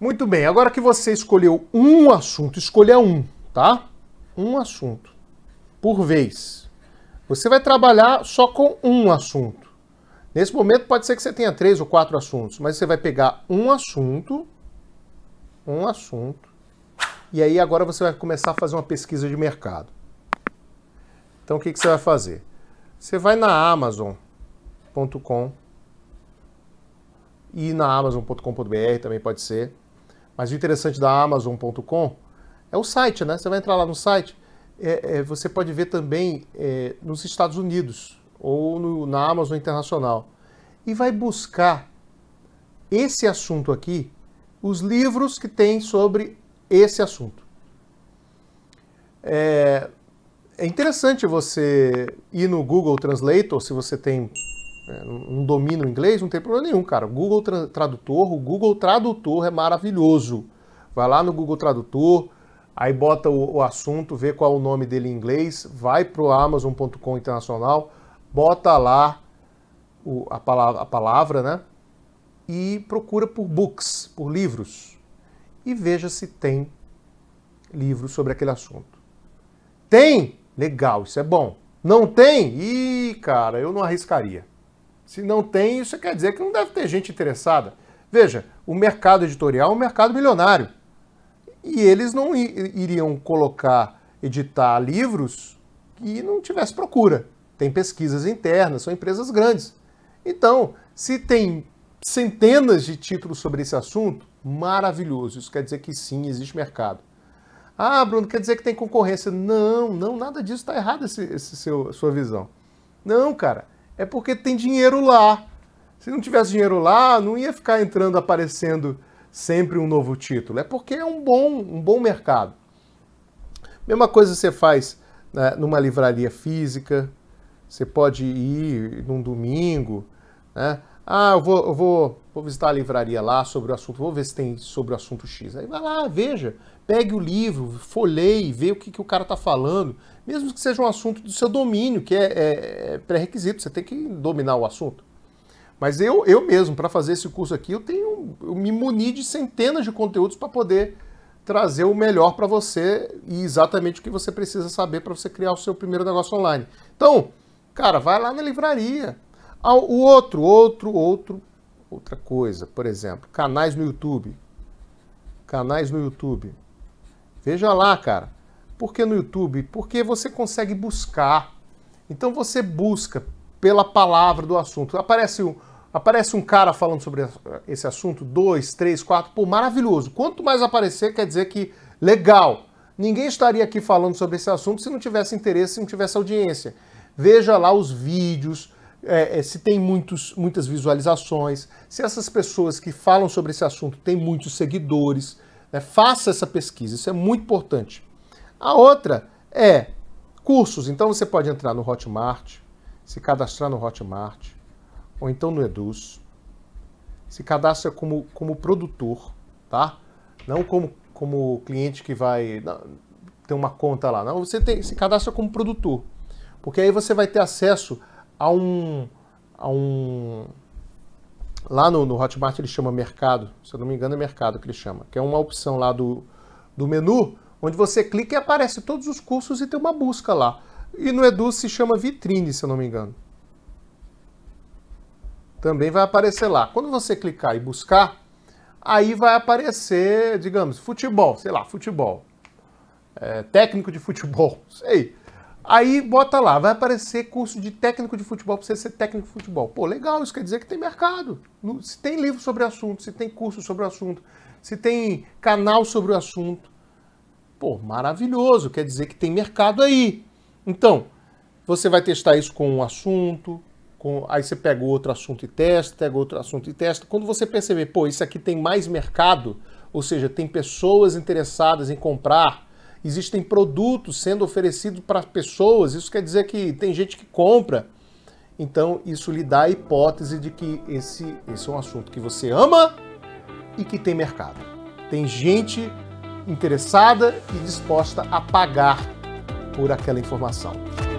Muito bem, agora que você escolheu um assunto, escolha um, tá? Um assunto por vez. Você vai trabalhar só com um assunto. Nesse momento pode ser que você tenha três ou quatro assuntos, mas você vai pegar um assunto, um assunto, e aí agora você vai começar a fazer uma pesquisa de mercado. Então o que, que você vai fazer? Você vai na Amazon.com e na Amazon.com.br também pode ser. Mas o interessante da Amazon.com é o site, né? Você vai entrar lá no site, é, é, você pode ver também é, nos Estados Unidos ou no, na Amazon Internacional. E vai buscar esse assunto aqui, os livros que tem sobre esse assunto. É, é interessante você ir no Google Translator, se você tem é, não domina o inglês, não tem problema nenhum, cara. O Google Tradutor, o Google Tradutor é maravilhoso. Vai lá no Google Tradutor, aí bota o, o assunto, vê qual é o nome dele em inglês, vai pro Amazon.com Internacional, bota lá o, a, palavra, a palavra, né? E procura por books, por livros. E veja se tem livro sobre aquele assunto. Tem? Legal, isso é bom. Não tem? Ih, cara, eu não arriscaria. Se não tem, isso quer dizer que não deve ter gente interessada. Veja, o mercado editorial é um mercado milionário. E eles não iriam colocar, editar livros que não tivesse procura. Tem pesquisas internas, são empresas grandes. Então, se tem centenas de títulos sobre esse assunto, maravilhoso. Isso quer dizer que sim, existe mercado. Ah, Bruno, quer dizer que tem concorrência. Não, não, nada disso está errado, esse seu, sua visão. Não, cara é porque tem dinheiro lá. Se não tivesse dinheiro lá, não ia ficar entrando, aparecendo sempre um novo título. É porque é um bom, um bom mercado. Mesma coisa você faz né, numa livraria física. Você pode ir num domingo. Né? Ah, eu vou, eu vou Vou visitar a livraria lá sobre o assunto, vou ver se tem sobre o assunto X. Aí vai lá, veja, pegue o livro, folheie, vê o que, que o cara está falando, mesmo que seja um assunto do seu domínio, que é, é, é pré-requisito, você tem que dominar o assunto. Mas eu, eu mesmo, para fazer esse curso aqui, eu tenho, eu me muni de centenas de conteúdos para poder trazer o melhor para você e exatamente o que você precisa saber para você criar o seu primeiro negócio online. Então, cara, vai lá na livraria. O outro, outro, outro outra coisa. Por exemplo, canais no YouTube. Canais no YouTube. Veja lá, cara. Por que no YouTube? Porque você consegue buscar. Então você busca pela palavra do assunto. Aparece um, aparece um cara falando sobre esse assunto, dois, três, quatro. Pô, maravilhoso. Quanto mais aparecer, quer dizer que legal. Ninguém estaria aqui falando sobre esse assunto se não tivesse interesse, se não tivesse audiência. Veja lá os vídeos, é, é, se tem muitos, muitas visualizações, se essas pessoas que falam sobre esse assunto têm muitos seguidores. Né? Faça essa pesquisa, isso é muito importante. A outra é cursos. Então você pode entrar no Hotmart, se cadastrar no Hotmart, ou então no Eduz. Se cadastra como, como produtor, tá? Não como, como cliente que vai ter uma conta lá. Não, você tem, se cadastra como produtor. Porque aí você vai ter acesso a um. A um lá no, no Hotmart ele chama mercado, se eu não me engano é mercado que ele chama, que é uma opção lá do, do menu, onde você clica e aparece todos os cursos e tem uma busca lá. E no Edu se chama vitrine, se eu não me engano. Também vai aparecer lá. Quando você clicar e buscar, aí vai aparecer, digamos, futebol, sei lá, futebol. É, técnico de futebol, sei. Aí bota lá, vai aparecer curso de técnico de futebol para você ser técnico de futebol. Pô, legal, isso quer dizer que tem mercado. Se tem livro sobre o assunto, se tem curso sobre o assunto, se tem canal sobre o assunto. Pô, maravilhoso, quer dizer que tem mercado aí. Então, você vai testar isso com um assunto, com... aí você pega outro assunto e testa, pega outro assunto e testa. Quando você perceber, pô, isso aqui tem mais mercado, ou seja, tem pessoas interessadas em comprar existem produtos sendo oferecidos para pessoas, isso quer dizer que tem gente que compra. Então, isso lhe dá a hipótese de que esse, esse é um assunto que você ama e que tem mercado. Tem gente interessada e disposta a pagar por aquela informação.